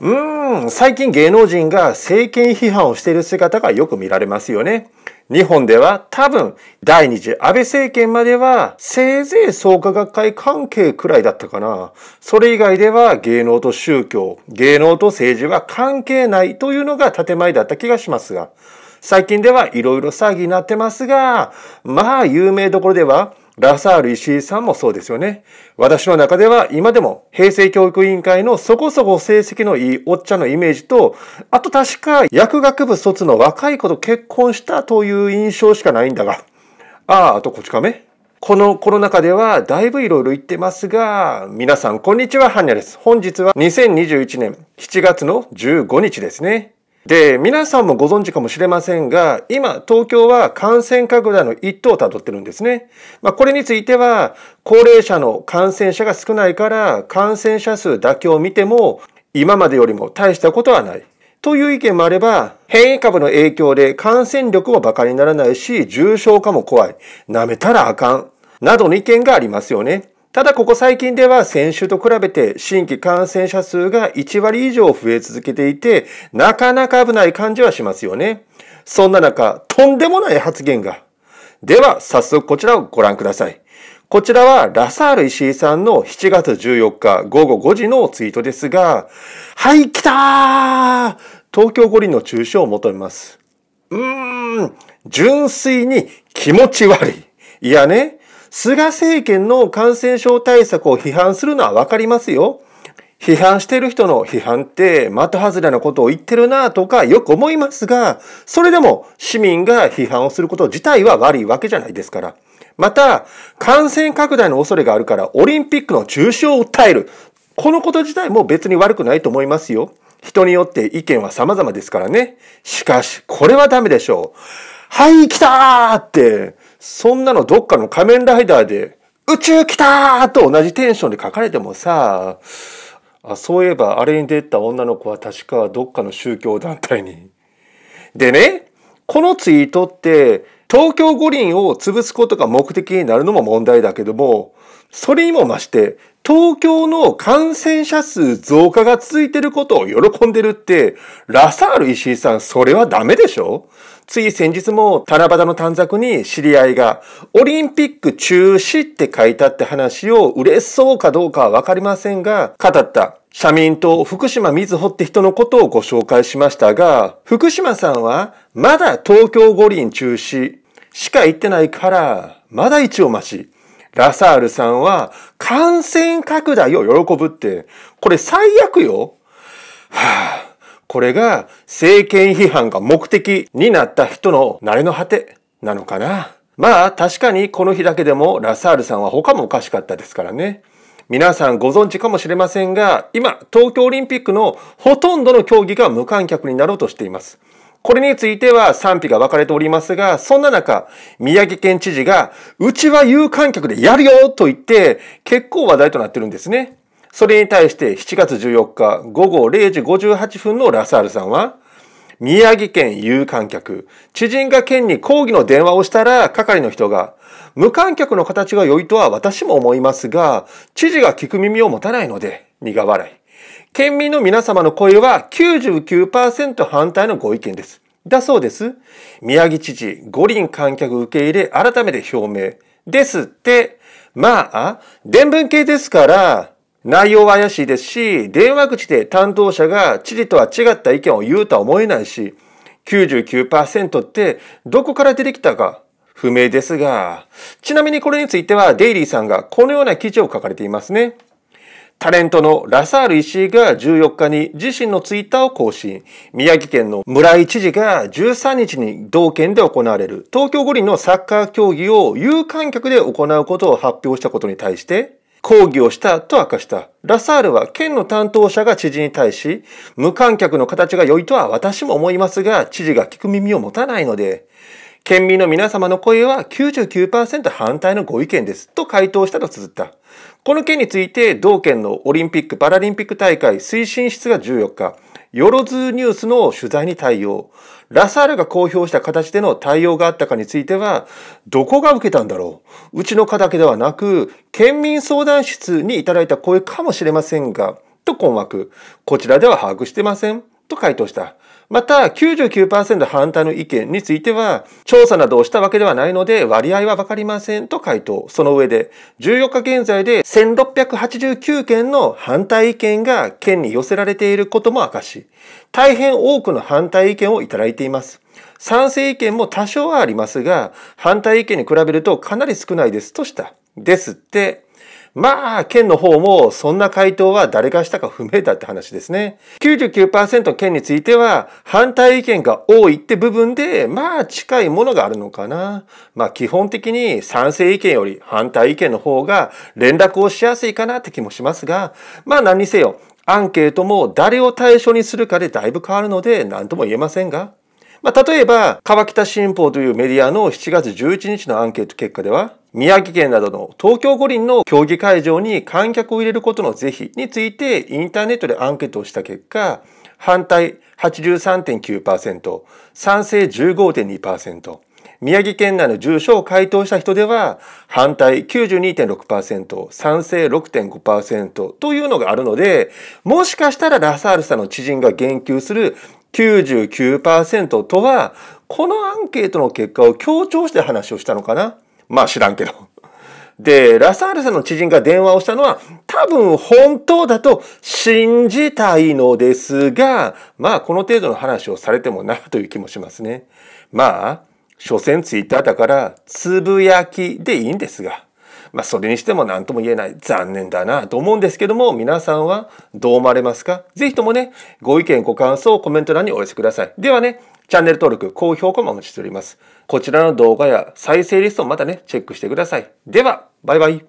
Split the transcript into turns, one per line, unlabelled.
うーん、最近芸能人が政権批判をしている姿がよく見られますよね。日本では多分第二次安倍政権まではせいぜい創価学会関係くらいだったかな。それ以外では芸能と宗教、芸能と政治は関係ないというのが建前だった気がしますが、最近ではいろいろになってますが、まあ有名どころではラサール石井さんもそうですよね。私の中では今でも平成教育委員会のそこそこ成績のいいおっちゃんのイメージと、あと確か薬学部卒の若い子と結婚したという印象しかないんだが。ああ、あとこっちかめ。このコロナ禍ではだいぶいろいろ言ってますが、皆さんこんにちは、ハンニャです。本日は2021年7月の15日ですね。で、皆さんもご存知かもしれませんが、今、東京は感染拡大の一途をたどってるんですね。まあ、これについては、高齢者の感染者が少ないから、感染者数だけを見ても、今までよりも大したことはない。という意見もあれば、変異株の影響で感染力も馬鹿にならないし、重症化も怖い。舐めたらあかん。などの意見がありますよね。ただここ最近では先週と比べて新規感染者数が1割以上増え続けていて、なかなか危ない感じはしますよね。そんな中、とんでもない発言が。では、早速こちらをご覧ください。こちらはラサール石井さんの7月14日午後5時のツイートですが、はい、来たー東京五輪の中止を求めます。うーん、純粋に気持ち悪い。いやね、菅政権の感染症対策を批判するのはわかりますよ。批判してる人の批判って的外れなことを言ってるなとかよく思いますが、それでも市民が批判をすること自体は悪いわけじゃないですから。また、感染拡大の恐れがあるからオリンピックの中止を訴える。このこと自体も別に悪くないと思いますよ。人によって意見は様々ですからね。しかし、これはダメでしょう。はい、来たーって、そんなのどっかの仮面ライダーで、宇宙来たーと同じテンションで書かれてもさ、あそういえばあれに出た女の子は確かどっかの宗教団体に。でね、このツイートって、東京五輪を潰すことが目的になるのも問題だけども、それにも増して、東京の感染者数増加が続いてることを喜んでるって、ラサール石井さん、それはダメでしょつい先日も七夕の短冊に知り合いが、オリンピック中止って書いたって話を嬉しそうかどうかはわかりませんが、語った社民党福島みずほって人のことをご紹介しましたが、福島さんはまだ東京五輪中止しか言ってないから、まだ一応待ち。ラサールさんは感染拡大を喜ぶって、これ最悪よ。はぁ、あ、これが政権批判が目的になった人の慣れの果てなのかな。まあ確かにこの日だけでもラサールさんは他もおかしかったですからね。皆さんご存知かもしれませんが、今東京オリンピックのほとんどの競技が無観客になろうとしています。これについては賛否が分かれておりますが、そんな中、宮城県知事が、うちは有観客でやるよと言って、結構話題となってるんですね。それに対して7月14日午後0時58分のラサールさんは、宮城県有観客。知人が県に抗議の電話をしたら、係の人が、無観客の形が良いとは私も思いますが、知事が聞く耳を持たないので、苦笑い。県民の皆様の声は99%反対のご意見です。だそうです。宮城知事、五輪観客受け入れ、改めて表明。ですって、まあ、伝聞系ですから、内容は怪しいですし、電話口で担当者が知事とは違った意見を言うとは思えないし、99%ってどこから出てきたか不明ですが、ちなみにこれについてはデイリーさんがこのような記事を書かれていますね。タレントのラサール石井が14日に自身のツイッターを更新。宮城県の村井知事が13日に同県で行われる東京五輪のサッカー競技を有観客で行うことを発表したことに対して、抗議をしたと明かした。ラサールは県の担当者が知事に対し、無観客の形が良いとは私も思いますが、知事が聞く耳を持たないので、県民の皆様の声は99%反対のご意見です。と回答したと綴った。この件について、同県のオリンピック・パラリンピック大会推進室が14日、よろずニュースの取材に対応、ラサールが公表した形での対応があったかについては、どこが受けたんだろううちの課だけではなく、県民相談室にいただいた声かもしれませんが、と困惑。こちらでは把握してません。と回答した。また99%反対の意見については、調査などをしたわけではないので割合はわかりませんと回答。その上で、14日現在で1689件の反対意見が県に寄せられていることも明かし、大変多くの反対意見をいただいています。賛成意見も多少はありますが、反対意見に比べるとかなり少ないですとした。ですって、まあ、県の方もそんな回答は誰がしたか不明だって話ですね。99%の県については反対意見が多いって部分で、まあ近いものがあるのかな。まあ基本的に賛成意見より反対意見の方が連絡をしやすいかなって気もしますが、まあ何にせよ、アンケートも誰を対象にするかでだいぶ変わるので何とも言えませんが、まあ、例えば、川北新報というメディアの7月11日のアンケート結果では、宮城県などの東京五輪の競技会場に観客を入れることの是非についてインターネットでアンケートをした結果、反対83.9%、賛成15.2%、宮城県内の住所を回答した人では、反対92.6%、賛成6.5%というのがあるので、もしかしたらラサールさんの知人が言及する99%とは、このアンケートの結果を強調して話をしたのかなまあ知らんけど。で、ラサールさんの知人が電話をしたのは、多分本当だと信じたいのですが、まあこの程度の話をされてもなという気もしますね。まあ、所詮ツイッターだから、つぶやきでいいんですが。まあそれにしても何とも言えない残念だなと思うんですけども、皆さんはどう思われますかぜひともね、ご意見ご感想をコメント欄にお寄せください。ではね、チャンネル登録、高評価もお待ちしております。こちらの動画や再生リストもまたね、チェックしてください。では、バイバイ。